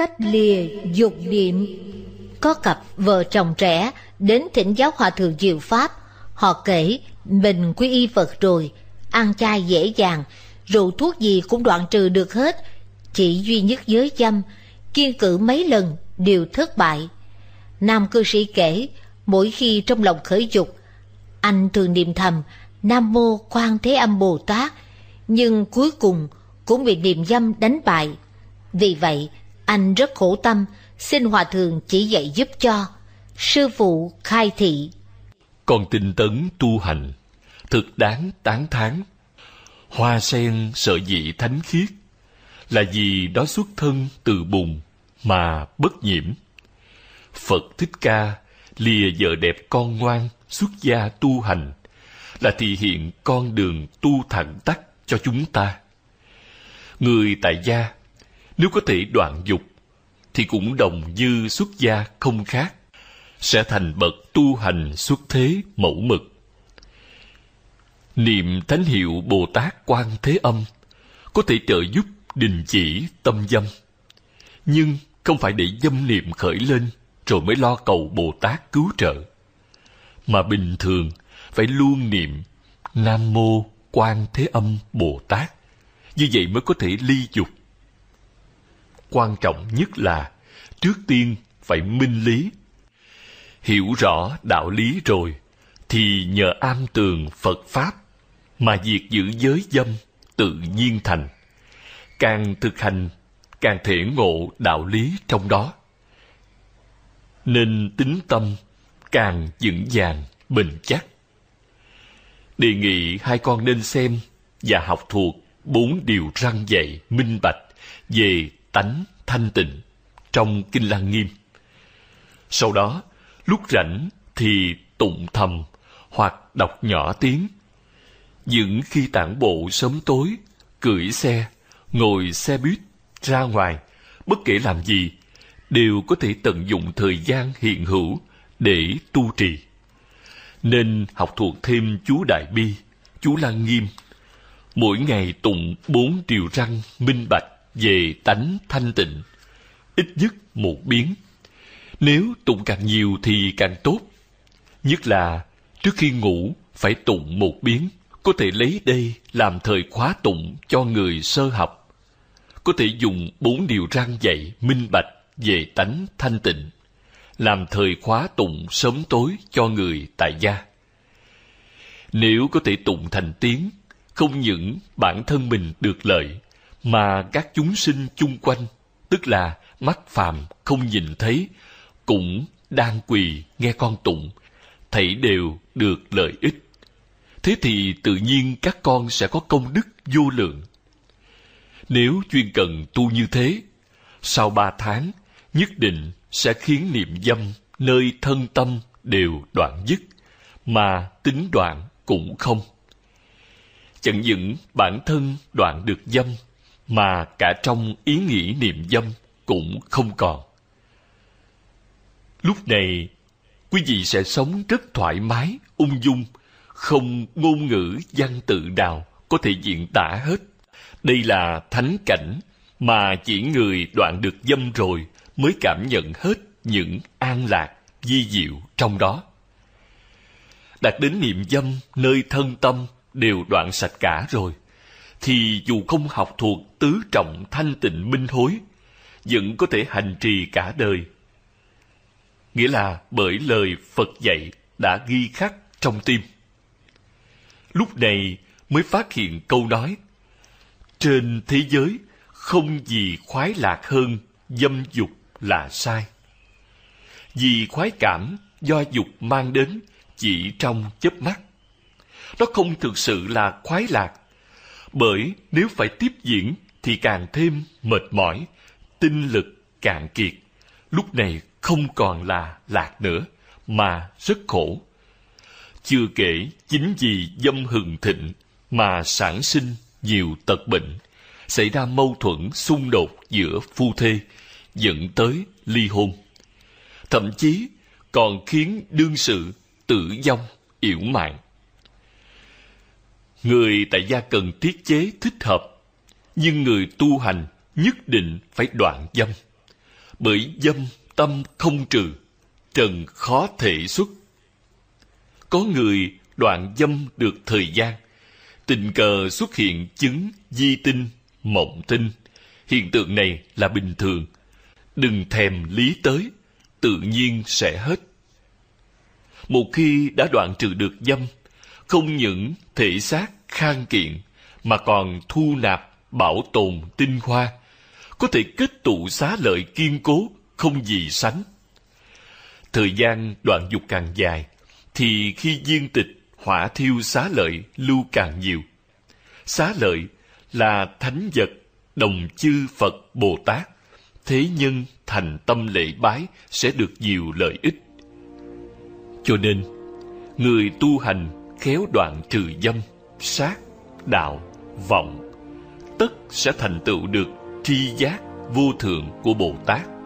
cách lìa dục niệm có cặp vợ chồng trẻ đến thỉnh giáo hòa thượng diệu pháp họ kể mình quy y phật rồi ăn chay dễ dàng rượu thuốc gì cũng đoạn trừ được hết chỉ duy nhất giới dâm kiên cử mấy lần đều thất bại nam cư sĩ kể mỗi khi trong lòng khởi dục anh thường niệm thầm nam mô quan thế âm bồ tát nhưng cuối cùng cũng bị niệm dâm đánh bại vì vậy anh rất khổ tâm, xin Hòa Thượng chỉ dạy giúp cho. Sư phụ khai thị. Con tinh tấn tu hành, thực đáng tán thán. Hoa sen sợ dị thánh khiết, là vì đó xuất thân từ bùn mà bất nhiễm. Phật Thích Ca lìa vợ đẹp con ngoan xuất gia tu hành là thị hiện con đường tu thẳng tắc cho chúng ta. Người tại gia, nếu có thể đoạn dục thì cũng đồng dư xuất gia không khác sẽ thành bậc tu hành xuất thế mẫu mực niệm thánh hiệu bồ tát quan thế âm có thể trợ giúp đình chỉ tâm dâm nhưng không phải để dâm niệm khởi lên rồi mới lo cầu bồ tát cứu trợ mà bình thường phải luôn niệm nam mô quan thế âm bồ tát như vậy mới có thể ly dục quan trọng nhất là trước tiên phải minh lý hiểu rõ đạo lý rồi thì nhờ am tường phật pháp mà việc giữ giới dâm tự nhiên thành càng thực hành càng thể ngộ đạo lý trong đó nên tính tâm càng vững vàng bình chắc đề nghị hai con nên xem và học thuộc bốn điều răng dạy minh bạch về tánh thanh tịnh trong kinh lăng nghiêm sau đó lúc rảnh thì tụng thầm hoặc đọc nhỏ tiếng những khi tản bộ sớm tối cưỡi xe ngồi xe buýt ra ngoài bất kể làm gì đều có thể tận dụng thời gian hiện hữu để tu trì nên học thuộc thêm chú đại bi chú lăng nghiêm mỗi ngày tụng bốn điều răng minh bạch về tánh thanh tịnh, ít nhất một biến. Nếu tụng càng nhiều thì càng tốt. Nhất là trước khi ngủ phải tụng một biến, có thể lấy đây làm thời khóa tụng cho người sơ học. Có thể dùng bốn điều răng dạy minh bạch về tánh thanh tịnh, làm thời khóa tụng sớm tối cho người tại gia. Nếu có thể tụng thành tiếng, không những bản thân mình được lợi mà các chúng sinh chung quanh tức là mắt phàm không nhìn thấy cũng đang quỳ nghe con tụng thảy đều được lợi ích thế thì tự nhiên các con sẽ có công đức vô lượng nếu chuyên cần tu như thế sau ba tháng nhất định sẽ khiến niệm dâm nơi thân tâm đều đoạn dứt mà tính đoạn cũng không chẳng những bản thân đoạn được dâm mà cả trong ý nghĩ niệm dâm cũng không còn lúc này quý vị sẽ sống rất thoải mái ung dung không ngôn ngữ văn tự nào có thể diễn tả hết đây là thánh cảnh mà chỉ người đoạn được dâm rồi mới cảm nhận hết những an lạc di diệu trong đó đạt đến niệm dâm nơi thân tâm đều đoạn sạch cả rồi thì dù không học thuộc tứ trọng thanh tịnh minh hối, vẫn có thể hành trì cả đời. Nghĩa là bởi lời Phật dạy đã ghi khắc trong tim. Lúc này mới phát hiện câu nói Trên thế giới không gì khoái lạc hơn dâm dục là sai. Vì khoái cảm do dục mang đến chỉ trong chớp mắt. Nó không thực sự là khoái lạc bởi nếu phải tiếp diễn thì càng thêm mệt mỏi, tinh lực cạn kiệt. Lúc này không còn là lạc nữa, mà rất khổ. Chưa kể chính vì dâm hừng thịnh mà sản sinh nhiều tật bệnh, xảy ra mâu thuẫn xung đột giữa phu thê, dẫn tới ly hôn. Thậm chí còn khiến đương sự tử vong, yểu mạng người tại gia cần thiết chế thích hợp nhưng người tu hành nhất định phải đoạn dâm bởi dâm tâm không trừ trần khó thể xuất có người đoạn dâm được thời gian tình cờ xuất hiện chứng di tinh mộng tinh hiện tượng này là bình thường đừng thèm lý tới tự nhiên sẽ hết một khi đã đoạn trừ được dâm không những thể xác khang kiện mà còn thu nạp bảo tồn tinh hoa có thể kết tụ xá lợi kiên cố không gì sánh thời gian đoạn dục càng dài thì khi viên tịch hỏa thiêu xá lợi lưu càng nhiều xá lợi là thánh vật đồng chư phật bồ tát thế nhân thành tâm lễ bái sẽ được nhiều lợi ích cho nên người tu hành khéo đoạn trừ dâm, sát, đạo, vọng, tất sẽ thành tựu được tri giác vô thượng của Bồ Tát.